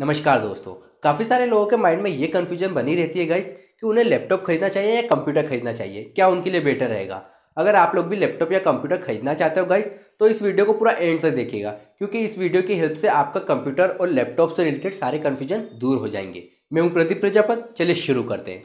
नमस्कार दोस्तों काफ़ी सारे लोगों के माइंड में ये कन्फ्यूजन बनी रहती है गाइस कि उन्हें लैपटॉप खरीदना चाहिए या कंप्यूटर खरीदना चाहिए क्या उनके लिए बेटर रहेगा अगर आप लोग भी लैपटॉप या कंप्यूटर खरीदना चाहते हो गाइस तो इस वीडियो को पूरा एंड से देखिएगा क्योंकि इस वीडियो की हेल्प से आपका कंप्यूटर और लैपटॉप से रिलेटेड सारे कन्फ्यूजन दूर हो जाएंगे मैं हूँ प्रदीप प्रजापत चलिए शुरू करते हैं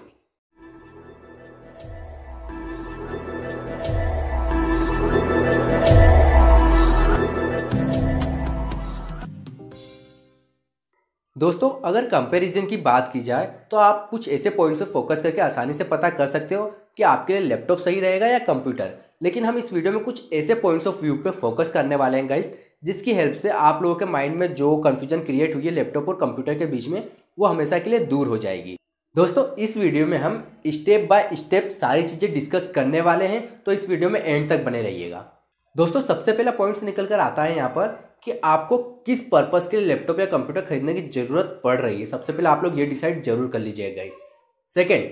दोस्तों अगर कंपैरिजन की बात की जाए तो आप कुछ ऐसे पॉइंट्स पे फोकस करके आसानी से पता कर सकते हो कि आपके लिए लैपटॉप सही रहेगा या कंप्यूटर लेकिन हम इस वीडियो में कुछ ऐसे पॉइंट्स ऑफ व्यू पे फोकस करने वाले हैं गाइस जिसकी हेल्प से आप लोगों के माइंड में जो कन्फ्यूजन क्रिएट हुई है लैपटॉप और कंप्यूटर के बीच में वो हमेशा के लिए दूर हो जाएगी दोस्तों इस वीडियो में हम स्टेप बाय स्टेप सारी चीज़ें डिस्कस करने वाले हैं तो इस वीडियो में एंड तक बने रहिएगा दोस्तों सबसे पहला पॉइंट्स निकल कर आता है यहाँ पर कि आपको किस पर्पज़ के लिए लैपटॉप या कंप्यूटर खरीदने की ज़रूरत पड़ रही है सबसे पहले आप लोग ये डिसाइड जरूर कर लीजिएगा गाइस सेकेंड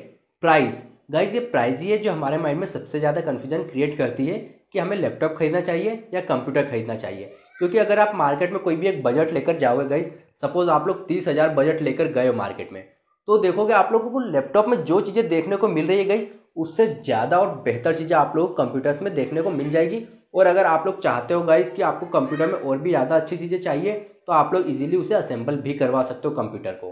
प्राइस गाइस ये प्राइस ही है जो हमारे माइंड में सबसे ज़्यादा कन्फ्यूजन क्रिएट करती है कि हमें लैपटॉप खरीदना चाहिए या कंप्यूटर खरीदना चाहिए क्योंकि अगर आप मार्केट में कोई भी एक बजट लेकर जाओगे गाइस सपोज़ आप लोग तीस हज़ार बजट लेकर गए हो मार्केट में तो देखोगे आप लोगों को लैपटॉप में जो चीज़ें देखने को मिल रही है गाइस उससे ज़्यादा और बेहतर चीज़ें आप लोगों को कंप्यूटर्स में देखने को मिल जाएगी और अगर आप लोग चाहते हो गाइज कि आपको कंप्यूटर में और भी ज़्यादा अच्छी चीज़ें चाहिए तो आप लोग इजीली उसे असेंबल भी करवा सकते हो कंप्यूटर को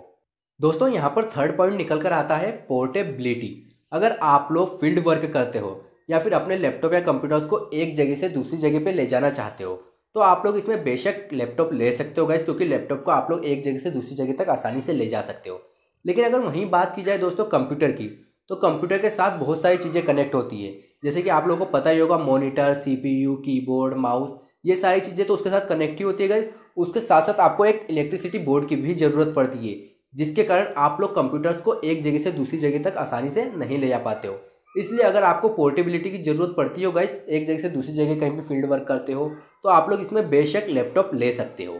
दोस्तों यहाँ पर थर्ड पॉइंट निकल कर आता है पोर्टेबिलिटी अगर आप लोग फील्ड वर्क करते हो या फिर अपने लैपटॉप या कंप्यूटर्स को एक जगह से दूसरी जगह पर ले जाना चाहते हो तो आप लोग इसमें बेशक लैपटॉप ले सकते हो गाइज क्योंकि लैपटॉप को आप लोग एक जगह से दूसरी जगह तक आसानी से ले जा सकते हो लेकिन अगर वहीं बात की जाए दोस्तों कंप्यूटर की तो कंप्यूटर के साथ बहुत सारी चीज़ें कनेक्ट होती है जैसे कि आप लोगों को पता ही होगा मॉनिटर सीपीयू कीबोर्ड माउस ये सारी चीज़ें तो उसके साथ कनेक्ट ही होती है गाइज उसके साथ साथ आपको एक इलेक्ट्रिसिटी बोर्ड की भी ज़रूरत पड़ती है जिसके कारण आप लोग कंप्यूटर्स को एक जगह से दूसरी जगह तक आसानी से नहीं ले जा पाते हो इसलिए अगर आपको पोर्टेबिलिटी की ज़रूरत पड़ती हो गाइस एक जगह से दूसरी जगह कहीं भी फील्ड वर्क करते हो तो आप लोग इसमें बेशक लैपटॉप ले सकते हो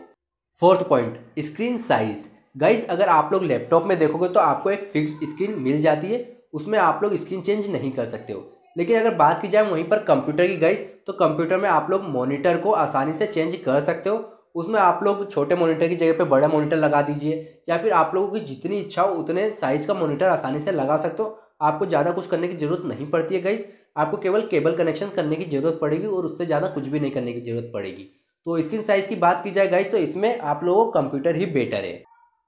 fourth point screen size guys अगर आप लोग लैपटॉप में देखोगे तो आपको एक फिक्स स्क्रीन मिल जाती है उसमें आप लोग स्क्रीन चेंज नहीं कर सकते हो लेकिन अगर बात की जाए वहीं पर कंप्यूटर की गई तो कंप्यूटर में आप लोग मॉनिटर को आसानी से चेंज कर सकते हो उसमें आप लोग छोटे मॉनिटर की जगह पे बड़ा मॉनिटर लगा दीजिए या फिर आप लोगों की जितनी इच्छा हो उतने साइज़ का मॉनिटर आसानी से लगा सकते हो आपको ज़्यादा कुछ करने की ज़रूरत नहीं पड़ती है गाइस आपको केवल केबल कनेक्शन करने की ज़रूरत पड़ेगी और उससे ज़्यादा कुछ भी नहीं करने की ज़रूरत पड़ेगी तो स्क्रीन साइज़ की बात की जाए गाइस तो इसमें आप लोगों को कंप्यूटर ही बेटर है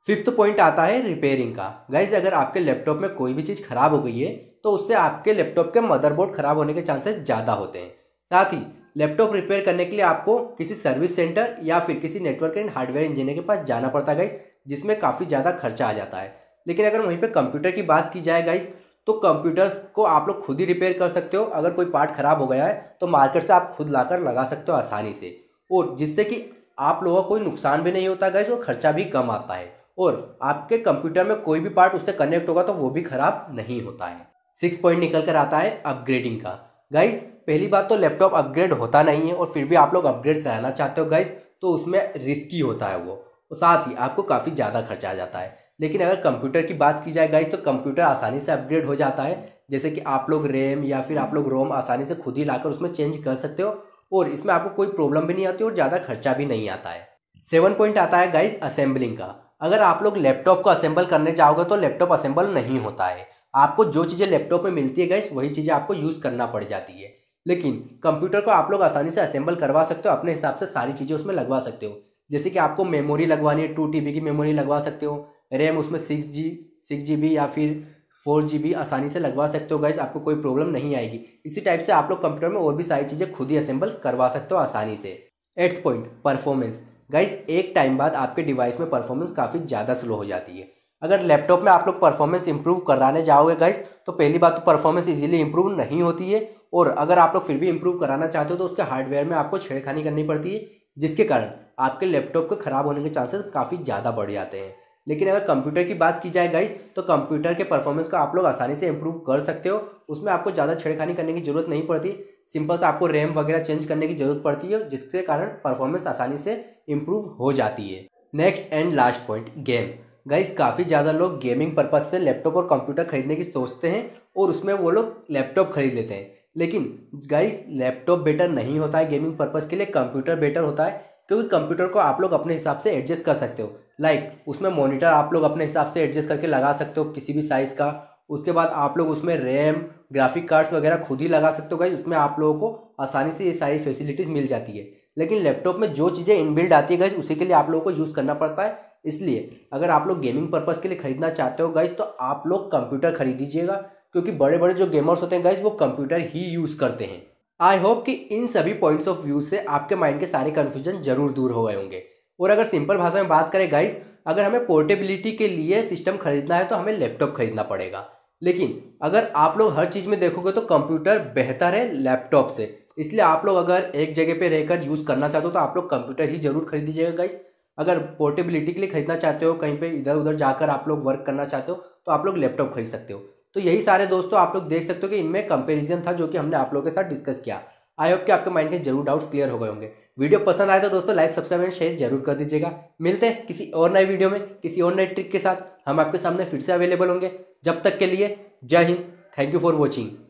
फिफ्थ पॉइंट आता है रिपेयरिंग का गाइज अगर आपके लैपटॉप में कोई भी चीज़ खराब हो गई है तो उससे आपके लैपटॉप के मदरबोर्ड ख़राब होने के चांसेस ज़्यादा होते हैं साथ ही लैपटॉप रिपेयर करने के लिए आपको किसी सर्विस सेंटर या फिर किसी नेटवर्क एंड हार्डवेयर इंजीनियर के पास जाना पड़ता है गाइस जिसमें काफ़ी ज़्यादा खर्चा आ जाता है लेकिन अगर वहीं पर कंप्यूटर की बात की जाए गाइस तो कंप्यूटर्स को आप लोग खुद ही रिपेयर कर सकते हो अगर कोई पार्ट ख़राब हो गया है तो मार्केट से आप खुद लाकर लगा सकते हो आसानी से और जिससे कि आप लोगों का कोई नुकसान भी नहीं होता गैस और खर्चा भी कम आता है और आपके कंप्यूटर में कोई भी पार्ट उससे कनेक्ट होगा तो वो भी ख़राब नहीं होता है सिक्स पॉइंट निकल कर आता है अपग्रेडिंग का गाइस पहली बात तो लैपटॉप अपग्रेड होता नहीं है और फिर भी आप लोग अपग्रेड कराना चाहते हो गाइस तो उसमें रिस्की होता है वो और साथ ही आपको काफ़ी ज़्यादा खर्चा आ जाता है लेकिन अगर कंप्यूटर की बात की जाए गाइस तो कंप्यूटर आसानी से अपग्रेड हो जाता है जैसे कि आप लोग रैम या फिर आप लोग रोम आसानी से खुद ही लाकर उसमें चेंज कर सकते हो और इसमें आपको कोई प्रॉब्लम भी नहीं आती और ज़्यादा खर्चा भी नहीं आता है सेवन पॉइंट आता है गाइस असेंबलिंग का अगर आप लोग लैपटॉप को असेंबल करने जाओगे तो लैपटॉप असेंबल नहीं होता है आपको जो चीज़ें लैपटॉप में मिलती है गैस वही चीज़ें आपको यूज़ करना पड़ जाती है लेकिन कंप्यूटर को आप लोग आसानी से असेंबल करवा सकते हो अपने हिसाब से सारी चीज़ें उसमें लगवा सकते हो जैसे कि आपको मेमोरी लगवानी है टू टी की मेमोरी लगवा सकते हो रैम उसमें six G six G B या फिर फोर जी बी आसानी से लगवा सकते हो गैस आपको कोई प्रॉब्लम नहीं आएगी इसी टाइप से आप लोग कंप्यूटर में और भी सारी चीज़ें खुद ही असेंबल करवा सकते हो आसानी से एट्थ पॉइंट परफॉर्मेंस गाइज एक टाइम बाद आपके डिवाइस में परफॉर्मेंस काफ़ी ज़्यादा स्लो हो जाती है अगर लैपटॉप में आप लोग परफॉर्मेंस इंप्रूव कराने जाओगे गाइज तो पहली बात तो परफॉर्मेंस इजीली इंप्रूव नहीं होती है और अगर आप लोग फिर भी इंप्रूव कराना चाहते हो तो उसके हार्डवेयर में आपको छेड़खानी करनी पड़ती है जिसके कारण आपके लैपटॉप के ख़राब होने के चांसेस काफ़ी ज़्यादा बढ़ जाते हैं लेकिन अगर कंप्यूटर की बात की जाए गाइज तो कंप्यूटर के परफॉर्मेंस को आप लोग आसानी से इम्प्रूव कर सकते हो उसमें आपको ज़्यादा छेड़खानी करने की ज़रूरत नहीं पड़ती सिंपल से आपको रैम वगैरह चेंज करने की ज़रूरत पड़ती है जिसके कारण परफॉर्मेंस आसानी से इम्प्रूव हो जाती है next and last point game guys काफ़ी ज़्यादा लोग गेमिंग पर्पज़ से लैपटॉप और कंप्यूटर खरीदने की सोचते हैं और उसमें वो लोग लैपटॉप खरीद लेते हैं लेकिन गाइस लैपटॉप बेटर नहीं होता है गेमिंग पर्पज़ के लिए कंप्यूटर बेटर होता है क्योंकि कंप्यूटर को आप लोग अपने हिसाब से एडजस्ट कर सकते हो लाइक like, उसमें मोनिटर आप लोग अपने हिसाब से एडजस्ट करके लगा सकते हो किसी भी साइज़ का उसके बाद आप लोग उसमें रैम ग्राफिक कार्ड्स वगैरह खुद ही लगा सकते हो गाइज उसमें आप लोगों को आसानी से ये सारी फैसिलिटीज़ मिल जाती है लेकिन लैपटॉप में जो चीज़ें इनबिल्ड आती है गाइज उसी के लिए आप लोगों को यूज़ करना पड़ता है इसलिए अगर आप लोग गेमिंग पर्पज़ के लिए खरीदना चाहते हो गाइज तो आप लोग कंप्यूटर खरीद दीजिएगा क्योंकि बड़े बड़े जो गेमर्स होते हैं गाइज वो कंप्यूटर ही यूज़ करते हैं आई होप कि इन सभी पॉइंट्स ऑफ व्यू से आपके माइंड के सारे कन्फ्यूजन जरूर दूर हो गए होंगे और अगर सिंपल भाषा में बात करें गाइज अगर हमें पोर्टेबिलिटी के लिए सिस्टम खरीदना है तो हमें लैपटॉप खरीदना पड़ेगा लेकिन अगर आप लोग हर चीज़ में देखोगे तो कंप्यूटर बेहतर है लैपटॉप से इसलिए आप लोग अगर एक जगह पे रहकर यूज़ करना चाहते हो तो आप लोग कंप्यूटर ही जरूर खरीद दीजिएगा गाइज़ अगर पोर्टेबिलिटी के लिए खरीदना चाहते हो कहीं पे इधर उधर जाकर आप लोग वर्क करना चाहते हो तो आप लोग लैपटॉप खरीद सकते हो तो यही सारे दोस्तों आप लोग देख सकते हो कि इनमें कंपेरिजन था जो कि हमने आप लोगों के साथ डिस्कस किया आई होप कि आपके माइंड के जरूर डाउट्स क्लियर हो गए होंगे वीडियो पसंद आए तो दोस्तों लाइक सब्सक्राइब एंड शेयर जरूर कर दीजिएगा मिलते हैं किसी और नए वीडियो में किसी और नए ट्रिक के साथ हम आपके सामने फिर से अवेलेबल होंगे जब तक के लिए Jai Hind thank you for watching